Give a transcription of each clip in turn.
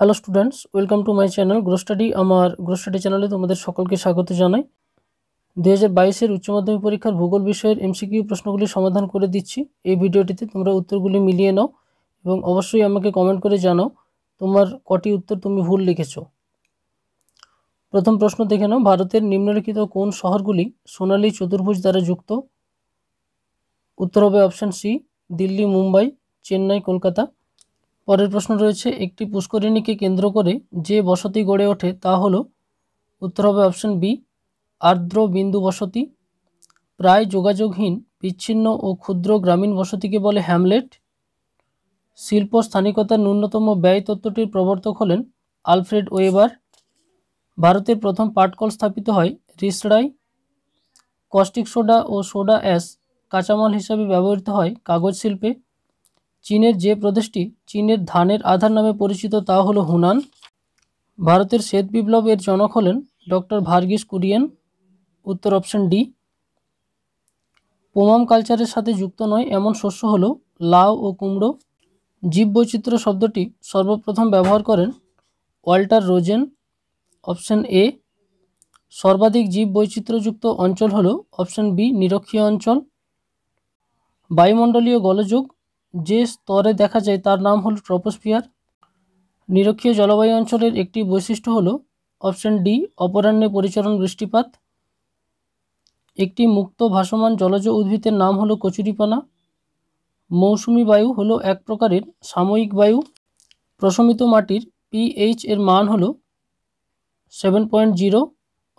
hello students welcome to my channel Grow Study আমার Grow Study চ্যানেলে তোমাদের সকলকে স্বাগত জানাই দু হাজার বাইশের উচ্চ মাধ্যমিক পরীক্ষার ভূগোল বিষয়ের এমসিকিউ প্রশ্নগুলি সমাধান করে দিচ্ছি এই ভিডিওটিতে তোমরা উত্তরগুলি মিলিয়ে নাও এবং অবশ্যই আমাকে কমেন্ট করে জানাও তোমার কটি উত্তর তুমি ভুল লিখেছো প্রথম প্রশ্ন দেখে নাও ভারতের নিম্নলিখিত কোন শহরগুলি সোনালী চতুর্ভুজ দ্বারা যুক্ত উত্তর হবে অপশান সি দিল্লি মুম্বাই চেন্নাই কলকাতা পরের প্রশ্ন রয়েছে একটি পুষ্করিণীকে কেন্দ্র করে যে বসতি গড়ে ওঠে তা হল উত্তর হবে অপশন বি আর্দ্র বিন্দু বসতি প্রায় যোগাযোগহীন বিচ্ছিন্ন ও ক্ষুদ্র গ্রামীণ বসতিকে বলে হ্যামলেট শিল্প স্থানিকতার ন্যূনতম ব্যয় তত্ত্বটির প্রবর্তক হলেন আলফ্রেড ওয়েবার ভারতের প্রথম পাটকল স্থাপিত হয় রিসড়াই কস্টিক সোডা ও সোডা অ্যাস কাঁচামাল হিসাবে ব্যবহৃত হয় কাগজ শিল্পে চীনের যে প্রদেশটি চীনের ধানের আধার নামে পরিচিত তা হলো হুনান ভারতের শ্বেত বিপ্লবের জনক হলেন ডক্টর ভার্গিস কুরিয়েন উত্তর অপশন ডি পোমাম কালচারের সাথে যুক্ত নয় এমন শস্য হল লাউ ও কুমড়ো জীববৈচিত্র্য শব্দটি সর্বপ্রথম ব্যবহার করেন ওয়াল্টার রোজেন অপশন এ সর্বাধিক জীববৈচিত্র্যযুক্ত অঞ্চল হল অপশন বি নিরক্ষীয় অঞ্চল বায়ুমণ্ডলীয় গলযোগ যে স্তরে দেখা যায় তার নাম হলো ট্রপোস্পিয়ার নিরক্ষীয় জলবায়ু অঞ্চলের একটি বৈশিষ্ট্য হলো অপশন ডি অপরাহ্নে পরিচরণ বৃষ্টিপাত একটি মুক্ত ভাসমান জলজ উদ্ভিদের নাম হলো কচুরিপানা মৌসুমি বায়ু হলো এক প্রকারের সাময়িক বায়ু প্রশমিত মাটির পিএইচ এর মান হল seven point zero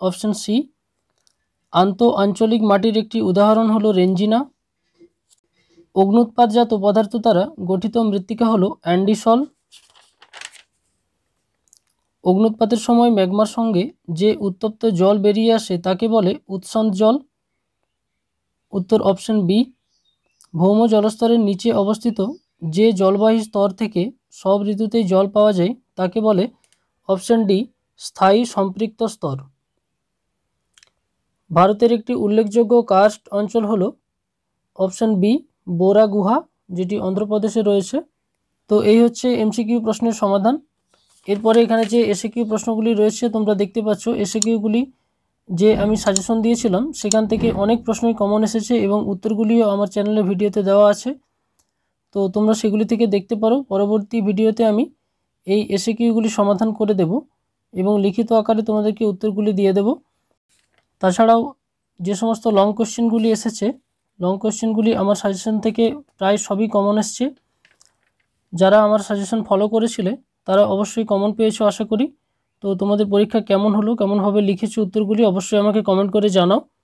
option C আন্ত আঞ্চলিক মাটির একটি উদাহরণ হলো রেঞ্জিনা অগ্নুৎপাতজাত পদার্থ দ্বারা গঠিত মৃত্তিকা হল অ্যান্ডিসল অগ্নুৎপাতের সময় ম্যাগমার সঙ্গে যে উত্তপ্ত জল বেরিয়ে আসে তাকে বলে উৎসন্ত জল উত্তর অপশন বি ভৌম জলস্তরের নিচে অবস্থিত যে জলবাহী স্তর থেকে সব ঋতুতেই জল পাওয়া যায় তাকে বলে অপশন ডি স্থায়ী সম্পৃক্ত স্তর ভারতের একটি উল্লেখযোগ্য কাস্ট অঞ্চল হল অপশন বি বোরা গুহা যেটি অন্ধ্রপ্রদেশে রয়েছে তো এই হচ্ছে এমসিকিউ প্রশ্নের সমাধান এরপরে এখানে যে এসে প্রশ্নগুলি রয়েছে তোমরা দেখতে পাচ্ছ এসে কিউগুলি যে আমি সাজেশন দিয়েছিলাম সেখান থেকে অনেক প্রশ্নই কমন এসেছে এবং উত্তরগুলিও আমার চ্যানেলে ভিডিওতে দেওয়া আছে তো তোমরা সেগুলি থেকে দেখতে পারো পরবর্তী ভিডিওতে আমি এই এসে সমাধান করে দেব এবং লিখিত আকারে তোমাদেরকে উত্তরগুলি দিয়ে দেব তাছাড়াও যে সমস্ত লং কোশ্চেনগুলি এসেছে লং কোয়েশ্চেনগুলি আমার সাজেশন থেকে প্রায় সবই কমন এসছে যারা আমার সাজেশন ফলো করেছিলে তারা অবশ্যই কমন পেয়েছো আশা করি তো তোমাদের পরীক্ষা কেমন হলো কেমনভাবে লিখেছো উত্তরগুলি অবশ্যই আমাকে কমেন্ট করে জানাও